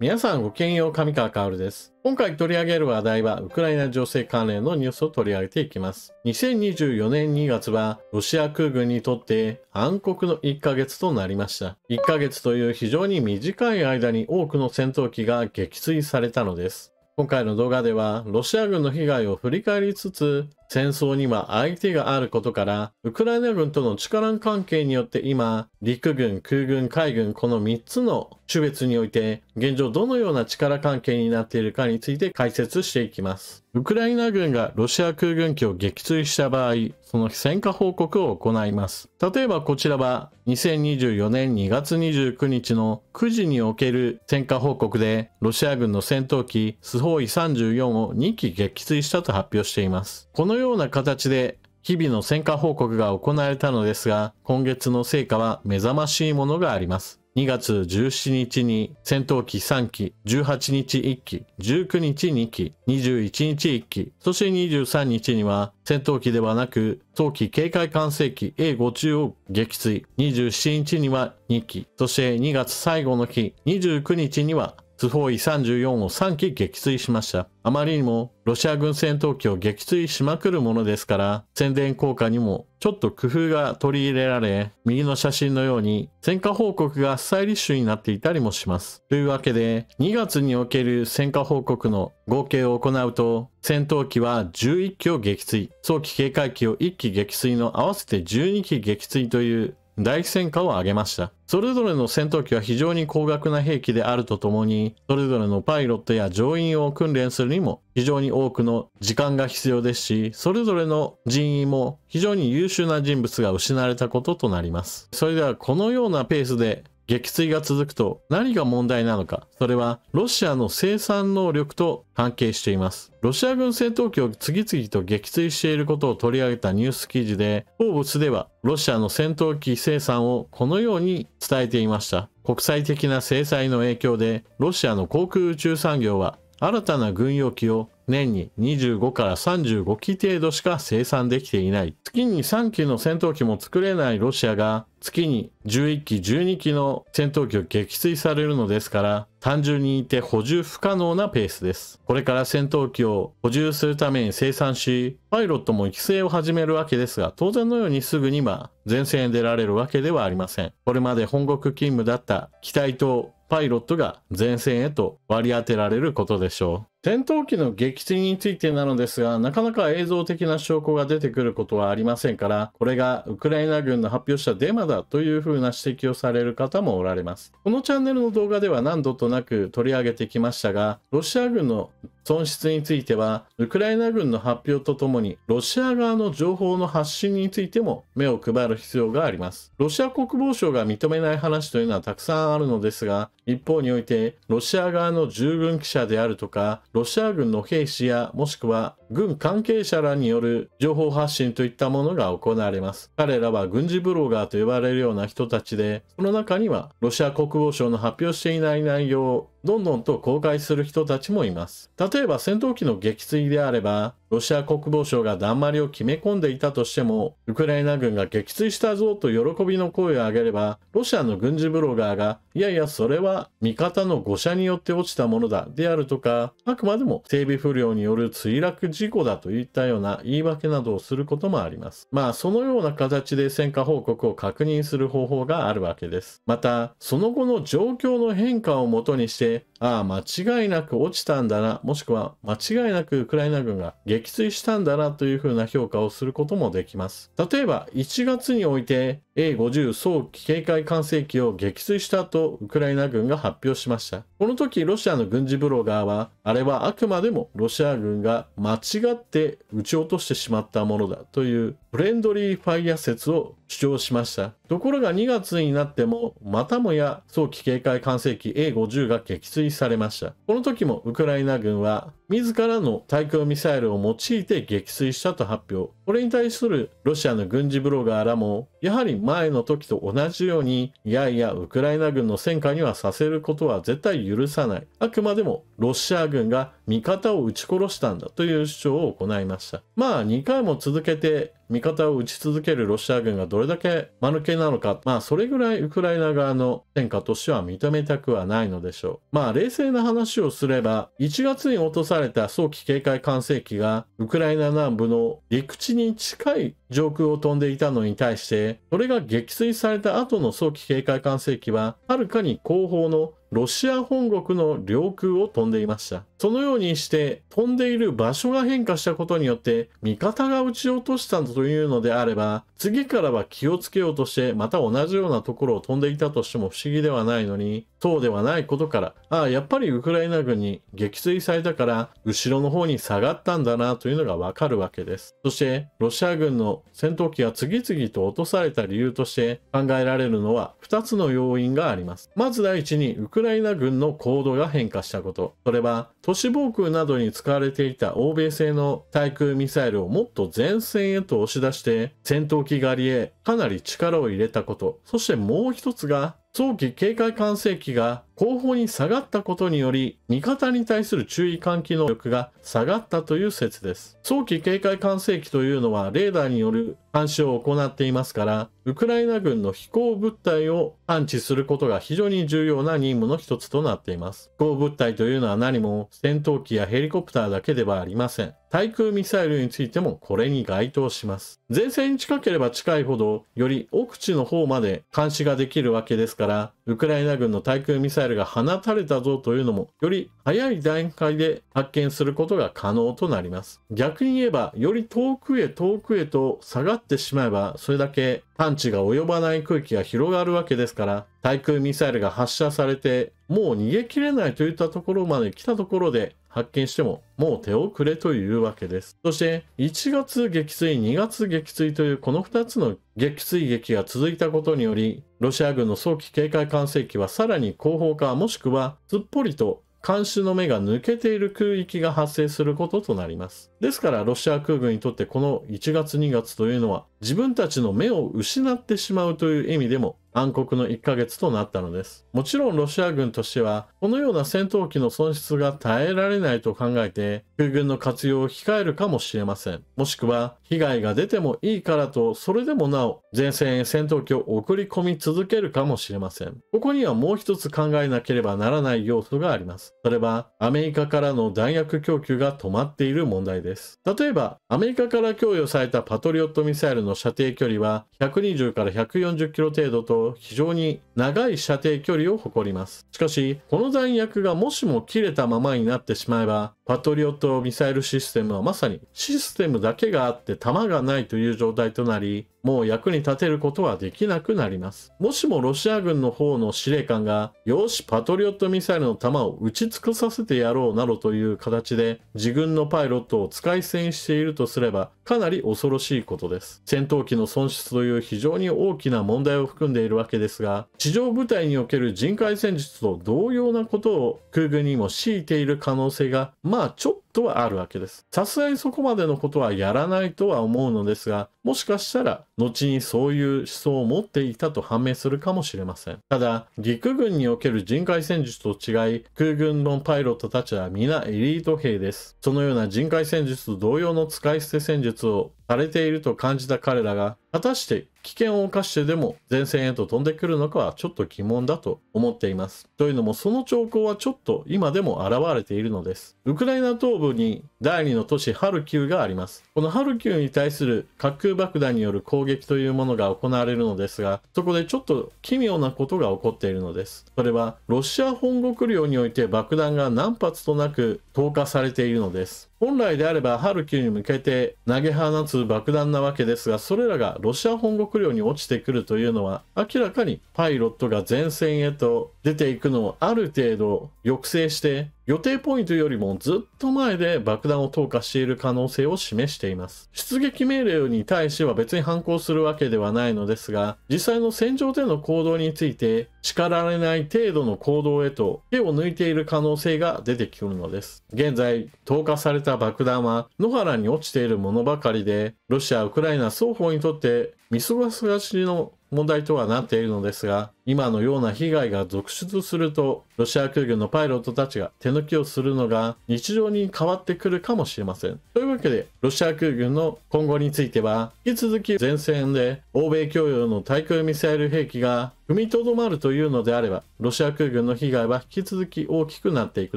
皆さんごきげんよう、上川薫です。今回取り上げる話題は、ウクライナ情勢関連のニュースを取り上げていきます。2024年2月は、ロシア空軍にとって暗黒の1ヶ月となりました。1ヶ月という非常に短い間に多くの戦闘機が撃墜されたのです。今回の動画では、ロシア軍の被害を振り返りつつ、戦争には相手があることから、ウクライナ軍との力関係によって今、陸軍、空軍、海軍、この3つの種別において、現状どのような力関係になっているかについて解説していきます。ウクライナ軍がロシア空軍機を撃墜した場合、その戦果報告を行います。例えばこちらは、2024年2月29日の9時における戦果報告で、ロシア軍の戦闘機スホーイ34を2機撃墜したと発表しています。このような形で日々の戦果報告が行われたのですが、今月の成果は目覚ましいものがあります。2月17日に戦闘機3機、18日1機、19日2機、21日1機、そして23日には戦闘機ではなく、早期警戒管制機 A5 中を撃墜、27日には2機、そして2月最後の日、29日にはスホイ34を3機撃墜しました。あまりにもロシア軍戦闘機を撃墜しまくるものですから、宣伝効果にもちょっと工夫が取り入れられ、右の写真のように戦果報告がスタイリッシュになっていたりもします。というわけで、2月における戦果報告の合計を行うと、戦闘機は11機を撃墜、早期警戒機を1機撃墜の合わせて12機撃墜という大戦果を挙げました。それぞれの戦闘機は非常に高額な兵器であるとともに、それぞれのパイロットや乗員を訓練するにも非常に多くの時間が必要ですし、それぞれの人員も非常に優秀な人物が失われたこととなります。それではこのようなペースで撃墜が続くと何が問題なのか、それはロシアの生産能力と関係しています。ロシア軍戦闘機を次々と撃墜していることを取り上げたニュース記事で、フォーブスではロシアの戦闘機生産をこのように伝えていました。国際的な制裁の影響で、ロシアの航空宇宙産業は新たな軍用機を年に25から35機程度しか生産できていない。月に3機の戦闘機も作れないロシアが月に11機12機の戦闘機を撃墜されるのですから単純に言って補充不可能なペースです。これから戦闘機を補充するために生産し、パイロットも育成を始めるわけですが、当然のようにすぐには前線へ出られるわけではありません。これまで本国勤務だった機体とパイロットが前線へと割り当てられることでしょう。戦闘機の撃墜についてなのですが、なかなか映像的な証拠が出てくることはありませんから、これがウクライナ軍の発表したデマだというふうな指摘をされる方もおられます。このチャンネルの動画では何度となく取り上げてきましたが、ロシア軍の損失については、ウクライナ軍の発表とともに、ロシア側の情報の発信についても目を配る必要があります。ロシア国防省が認めない話というのはたくさんあるのですが、一方において、ロシア側の従軍記者であるとか、ロシア軍の兵士やもしくは軍関係者らによる情報発信といったものが行われます。彼らは軍事ブロガーと呼ばれるような人たちで、その中にはロシア国防省の発表していない内容をどんどんと公開する人たちもいます。例えば戦闘機の撃墜であれば、ロシア国防省がだんまりを決め込んでいたとしても、ウクライナ軍が撃墜したぞと喜びの声を上げれば、ロシアの軍事ブロガーが、いやいや、それは味方の誤射によって落ちたものだであるとか、あくまでも整備不良による墜落事故だといったような言い訳などをすることもあります。まあ、そのような形で戦果報告を確認する方法があるわけです。また、その後の状況の変化をもとにして、ああ、間違いなく落ちたんだな、もしくは間違いなくウクライナ軍が撃墜したんだなというふうな評価をすることもできます。例えば、1月において、A50 早期警戒管制機を撃墜したとウクライナ軍が発表しました。この時ロシアの軍事ブロガーは、あれはあくまでもロシア軍が間違って撃ち落としてしまったものだというフレンドリーファイア説を主張しました。ところが2月になっても、またもや早期警戒管制機 A50 が撃墜されました。この時もウクライナ軍は、自らの対空ミサイルを用いて撃墜したと発表。これに対するロシアの軍事ブロガーらも、やはり前の時と同じように、いやいや、ウクライナ軍の戦果にはさせることは絶対許さない。あくまでもロシア軍が味方を撃ち殺したんだという主張を行いました。まあ2回も続けて味方を撃ち続けるロシア軍がどれだけ間抜けなのか、まあそれぐらいウクライナ側の戦果としては認めたくはないのでしょう。まあ冷静な話をすれば、1月に落とされた早期警戒管制機がウクライナ南部の陸地に近い上空を飛んでいたのに対して、それが撃墜された後の早期警戒管制機は、はるかに後方のロシア本国の領空を飛んでいました。そのようにして飛んでいる場所が変化したことによって味方が撃ち落としたというのであれば次からは気をつけようとしてまた同じようなところを飛んでいたとしても不思議ではないのにそうではないことからああやっぱりウクライナ軍に撃墜されたから後ろの方に下がったんだなというのがわかるわけですそしてロシア軍の戦闘機が次々と落とされた理由として考えられるのは2つの要因がありますまず第一にウクライナ軍の行動が変化したことそれは都市防空などに使われていた欧米製の対空ミサイルをもっと前線へと押し出して戦闘機狩りへかなり力を入れたことそしてもう一つが早期警戒管制機が後方に下がったことにより味方に対する注意喚起能力が下がったという説です早期警戒管制機というのはレーダーによる監視を行っていますからウクライナ軍の飛行物体を探知することが非常に重要な任務の一つとなっています飛行物体というのは何も戦闘機やヘリコプターだけではありません対空ミサイルについてもこれに該当します前線に近ければ近いほどより奥地の方まで監視ができるわけですからウクライナ軍の対空ミサイルルが放たれたぞというのも、より早い段階で発見することが可能となります。逆に言えば、より遠くへ遠くへと下がってしまえば、それだけ探知が及ばない空気が広がるわけですから、対空ミサイルが発射されて、もう逃げ切れないといったところまで来たところで、発見してももう手遅れというわけです。そして1月撃墜、2月撃墜というこの2つの撃墜劇が続いたことにより、ロシア軍の早期警戒管制機はさらに後方化もしくはすっぽりと監視の目が抜けている空域が発生することとなります。ですからロシア空軍にとってこの1月2月というのは自分たちの目を失ってしまうという意味でも暗黒の1ヶ月となったのです。もちろんロシア軍としては、このような戦闘機の損失が耐えられないと考えて、空軍の活用を控えるかもしれません。もしくは、被害が出てもいいからと、それでもなお、前線へ戦闘機を送り込み続けるかもしれません。ここにはもう一つ考えなければならない要素があります。それは、アメリカからの弾薬供給が止まっている問題です。例えば、アメリカから供与されたパトリオットミサイルの射程距離は120から140キロ程度と非常に長い射程距離を誇ります。しかし、この弾薬がもしも切れたままになってしまえば、パトリオットミサイルシステムはまさにシステムだけがあって弾がないという状態となり、もう役に立てることはできなくなります。もしもロシア軍の方の司令官が、よし、パトリオットミサイルの弾を撃ち尽くさせてやろうなどという形で、自軍のパイロットを使い戦しているとすれば、かなり恐ろしいことです。戦闘機の損失という非常に大きな問題を含んでいるわけですが、地上部隊における人海戦術と同様なことを空軍にも強いている可能性が、まあちょっととはあるわけです。さすがにそこまでのことはやらないとは思うのですが、もしかしたら後にそういう思想を持っていたと判明するかもしれません。ただ、陸軍における人海戦術と違い、空軍のパイロットたちは皆エリート兵です。そのような人海戦術と同様の使い捨て戦術をされていると感じた彼らが果たして危険を冒してでも前線へと飛んでくるのかはちょっと疑問だと思っています。というのもその兆候はちょっと今でも現れているのです。ウクライナ東部に第二の都市ハルキウがあります。このハルキウに対する滑空爆弾による攻撃というものが行われるのですが、そこでちょっと奇妙なことが起こっているのです。それはロシア本国領において爆弾が何発となく投下されているのです。本来であればハルキウに向けて投げ放つ爆弾なわけですが、それらがロシア本国領に落ちてくるというのは、明らかにパイロットが前線へと出ていくのをある程度抑制して、予定ポイントよりもずっと前で爆弾を投下している可能性を示しています。出撃命令に対しては別に反抗するわけではないのですが、実際の戦場での行動について、叱られない程度の行動へと手を抜いている可能性が出てくるのです。現在、投下された爆弾は野原に落ちているものばかりで、ロシア、ウクライナ双方にとって見過ごすがしの問題とはなっているのですが、今のような被害が続出すると、ロシア空軍のパイロットたちが手抜きをするのが日常に変わってくるかもしれません。というわけで、ロシア空軍の今後については、引き続き前線で欧米共用の対空ミサイル兵器が踏みとどまるというのであれば、ロシア空軍の被害は引き続き大きくなっていく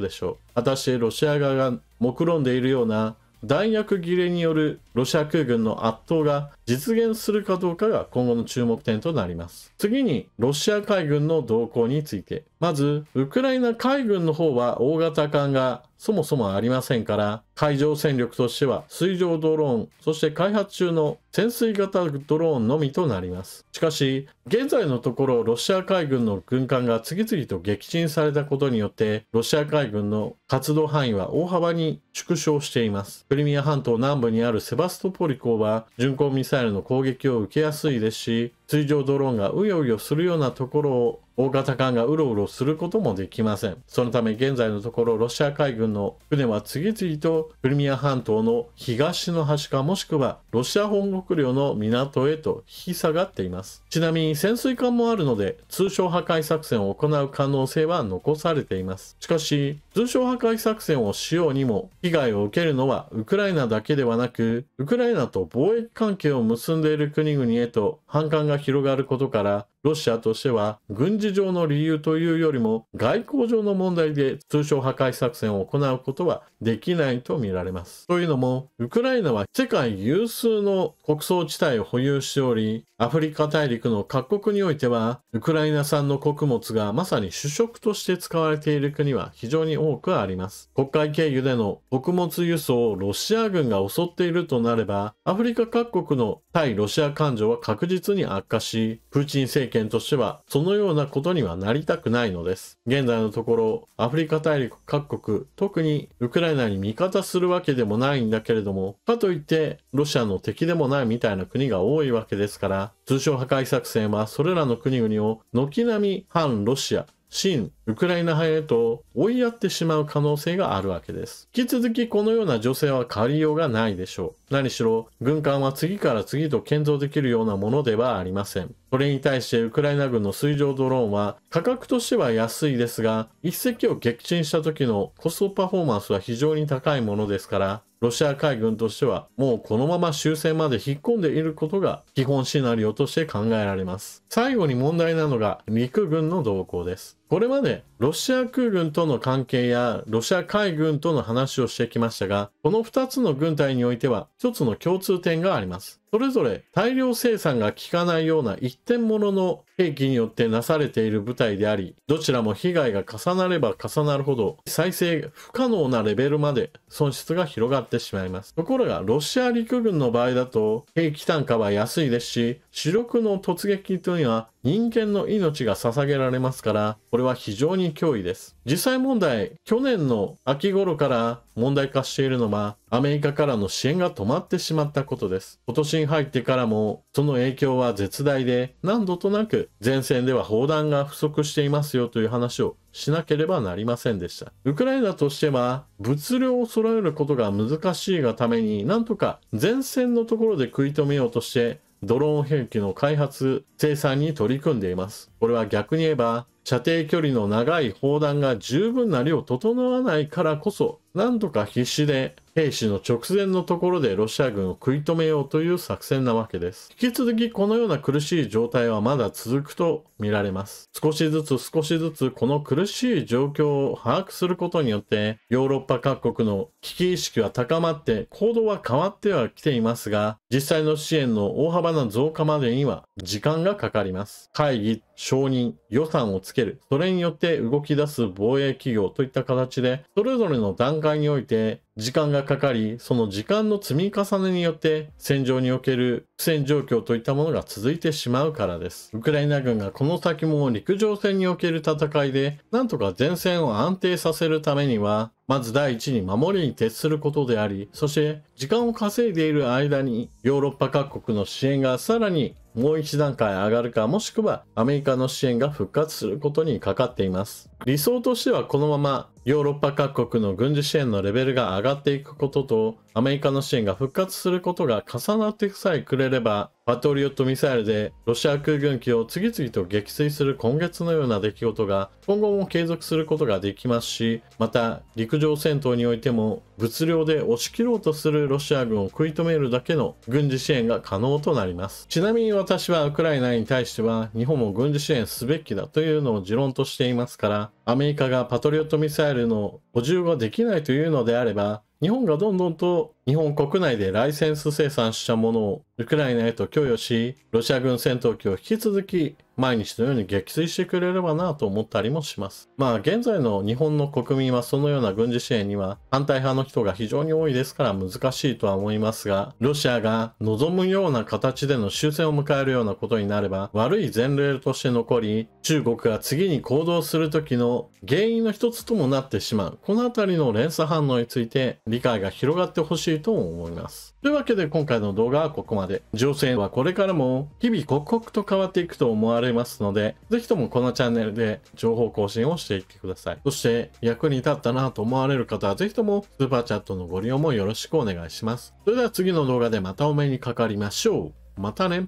でしょう。果たしてロシア側が目論んでいるような弾薬切れによるロシア空軍の圧倒が実現するかどうかが今後の注目点となります。次に、ロシア海軍の動向について。まず、ウクライナ海軍の方は大型艦がそもそもありませんから、海上戦力としては水上ドローン、そして開発中の潜水型ドローンのみとなります。しかし、現在のところロシア海軍の軍艦が次々と撃沈されたことによって、ロシア海軍の活動範囲は大幅に縮小しています。クリミア半島南部にあるセバストポリ港は、巡航ミサイルの攻撃を受けやすいですし、水上ドローンがうようよするようなところを大型艦がうろうろすることもできません。そのため現在のところロシア海軍の船は次々とクリミア半島の東の端かもしくはロシア本国領の港へと引き下がっています。ちなみに潜水艦もあるので通称破壊作戦を行う可能性は残されています。しかし通称破壊作戦をしようにも被害を受けるのはウクライナだけではなくウクライナと貿易関係を結んでいる国々へと反感が広がることからロシアとしては軍事上の理由というよりも外交上の問題で通商破壊作戦を行うことはできないと見られます。というのも、ウクライナは世界有数の国葬地帯を保有しており、アフリカ大陸の各国においては、ウクライナ産の穀物がまさに主食として使われている国は非常に多くあります。国会経由での穀物輸送をロシア軍が襲っているとなれば、アフリカ各国の対ロシア感情は確実に悪化し、プーチン政権としてはそのようなことにはなりたくないのです。現在のところ、アフリカ大陸各国、特にウクライナに味方するわけでもないんだけれども、かといってロシアの敵でもないみたいな国が多いわけですから、通商破壊作戦はそれらの国々を軒並み反ロシア、新ウクライナ派へと追いやってしまう可能性があるわけです。引き続きこのような女性は借りようがないでしょう。何しろ軍艦は次から次と建造できるようなものではありません。これに対してウクライナ軍の水上ドローンは価格としては安いですが、一隻を撃沈した時のコストパフォーマンスは非常に高いものですから、ロシア海軍としてはもうこのまま終戦まで引っ込んでいることが基本シナリオとして考えられます。最後に問題なのが陸軍の動向です。これまでロシア空軍との関係やロシア海軍との話をしてきましたが、この2つの軍隊においては1つの共通点があります。それぞれ大量生産が効かないような一点物の兵器によってなされている部隊であり、どちらも被害が重なれば重なるほど再生不可能なレベルまで損失が広がってしまいます。ところがロシア陸軍の場合だと兵器単価は安いですし、主力の突撃というのは人間の命が捧げられますから、これれは非常に脅威です。実際問題、去年の秋頃から問題化しているのは、アメリカからの支援が止まってしまったことです。今年に入ってからも、その影響は絶大で、何度となく前線では砲弾が不足していますよという話をしなければなりませんでした。ウクライナとしては、物量を揃えることが難しいがために、なんとか前線のところで食い止めようとして、ドローン兵器の開発、生産に取り組んでいます。これは逆に言えば、射程距離の長い砲弾が十分な量整わないからこそなんとか必死で兵士の直前のところでロシア軍を食い止めようという作戦なわけです。引き続きこのような苦しい状態はまだ続くと見られます。少しずつ少しずつこの苦しい状況を把握することによってヨーロッパ各国の危機意識は高まって行動は変わってはきていますが実際の支援の大幅な増加までには時間がかかります。会議、承認、予算をつける、それによって動き出す防衛企業といった形でそれぞれの段界において時間がかかり、その時間の積み重ねによって戦場における苦戦状況といったものが続いてしまうからです。ウクライナ軍がこの先も陸上戦における戦いで、なんとか前線を安定させるためには、まず第一に守りに徹することであり、そして時間を稼いでいる間にヨーロッパ各国の支援がさらにもう一段階上がるかもしくはアメリカの支援が復活することにかかっています。理想としてはこのままヨーロッパ各国の軍事支援のレベルが上がっていくこととアメリカの支援が復活することが重なってさえくれればパトリオットミサイルでロシア空軍機を次々と撃墜する今月のような出来事が今後も継続することができますしまた陸上戦闘においても物量で押し切ろうとするロシア軍を食い止めるだけの軍事支援が可能となりますちなみに私はウクライナに対しては日本も軍事支援すべきだというのを持論としていますからアメリカがパトリオットミサイルの補充ができないというのであれば、日本がどんどんと日本国内でライセンス生産したものをウクライナへと供与し、ロシア軍戦闘機を引き続き毎日のように撃墜してくれればなと思ったりもします。まあ現在の日本の国民はそのような軍事支援には反対派の人が非常に多いですから難しいとは思いますが、ロシアが望むような形での終戦を迎えるようなことになれば悪い前例として残り、中国が次に行動する時の原因の一つともなってしまう。このあたりの連鎖反応について理解が広がってほしいいと思います。というわけで今回の動画はここまで。情勢はこれからも日々刻々と変わっていくと思われますので、ぜひともこのチャンネルで情報更新をしていってください。そして役に立ったなと思われる方はぜひともスーパーチャットのご利用もよろしくお願いします。それでは次の動画でまたお目にかかりましょう。またね。